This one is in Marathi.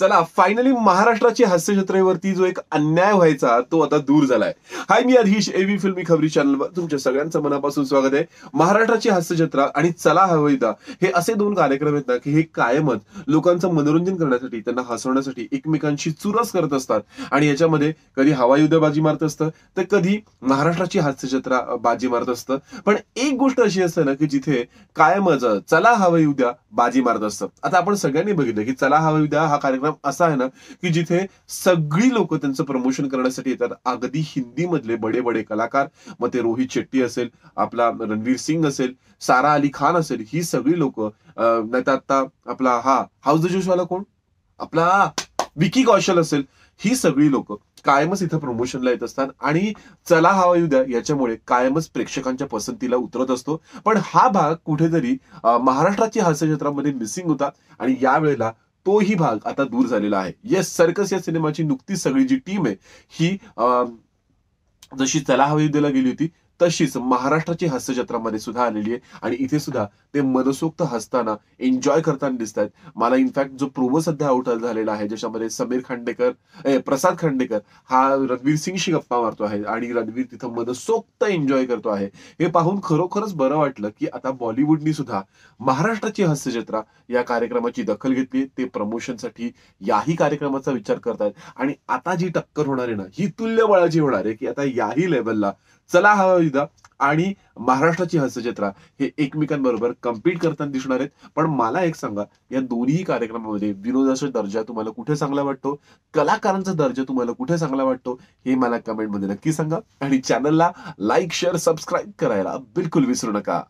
चला फायनली महाराष्ट्राची हास्यजत्रेवरती जो एक अन्याय व्हायचा तो आता दूर झालाय हाय मी अधीश एव्ही फिल्मी खबरी चॅनलवर तुमच्या सगळ्यांचं मनापासून स्वागत आहे महाराष्ट्राची हास्यजत्रा आणि चला हवैदा हे असे दोन कार्यक्रम आहेत ना की हे कायमच लोकांचं मनोरंजन करण्यासाठी त्यांना हसवण्यासाठी एकमेकांशी चुरस करत असतात आणि याच्यामध्ये कधी हवाई बाजी मारत असतं तर कधी महाराष्ट्राची हास्यजत्रा बाजी मारत असतं पण एक गोष्ट अशी असते ना की जिथे कायमच चला हवाई उद्या बाजी मारत असतं आता आपण सगळ्यांनी बघितलं की चला हवाई हा कार्यक्रम परिणाम असा आहे ना की जिथे सगळी लोक त्यांचं प्रमोशन करण्यासाठी येतात अगदी हिंदीमधले बडे बडे कलाकार मग ते रोहित शेट्टी असेल आपला रणवीर सिंग असेल सारा अली खान असेल ही सगळी लोक नाही तर आता आपला हा हाऊस द जोशवाला कोण आपला विकी कौशल असेल ही सगळी लोक कायमच इथं प्रमोशनला येत असतात आणि चला हवा येऊ द्या याच्यामुळे कायमच प्रेक्षकांच्या पसंतीला उतरत असतो पण हा भाग कुठेतरी महाराष्ट्राच्या हास्यक्षेत्रामध्ये मिसिंग होता आणि यावेळेला तोही भाग आता दूर झालेला आहे येस सर्कस या सिनेमाची नुकतीच सगळी जी टीम आहे ही जशी चला हवी गेली होती तशीच महाराष्ट्राची हास्यजत्रामध्ये सुद्धा आलेली आहे आणि इथे सुद्धा ते मनसोक्त हसताना एन्जॉय करताना दिसत आहेत मला इनफॅक्ट जो प्रोमो सध्या आउट झालेला आहे ज्याच्यामध्ये समीर खांडेकर प्रसाद खांडेकर हा रणवीर सिंगशी गप्पा मारतो आहे आणि रणवीर तिथं मनसोक्त एन्जॉय करतो आहे हे पाहून खरोखरच बरं वाटलं की आता बॉलिवूडनी सुद्धा महाराष्ट्राची हास्यजत्रा या कार्यक्रमाची दखल घेतली ते प्रमोशनसाठी याही कार्यक्रमाचा विचार करतायत आणि आता जी टक्कर होणार आहे ना ही तुल्य बळाची होणार आहे की आता याही लेवलला चला हवा विधा आणि महाराष्ट्राची हस्तचित्रा हे एकमेकांबरोबर कम्पीट करताना दिसणार आहेत पण मला एक सांगा या दोन्ही कार्यक्रमामध्ये विनोदाचा दर्जा तुम्हाला कुठे चांगला वाटतो कलाकारांचा दर्जा तुम्हाला कुठे चांगला वाटतो हे मला कमेंटमध्ये नक्की सांगा आणि चॅनलला लाईक शेअर सबस्क्राईब करायला बिलकुल विसरू नका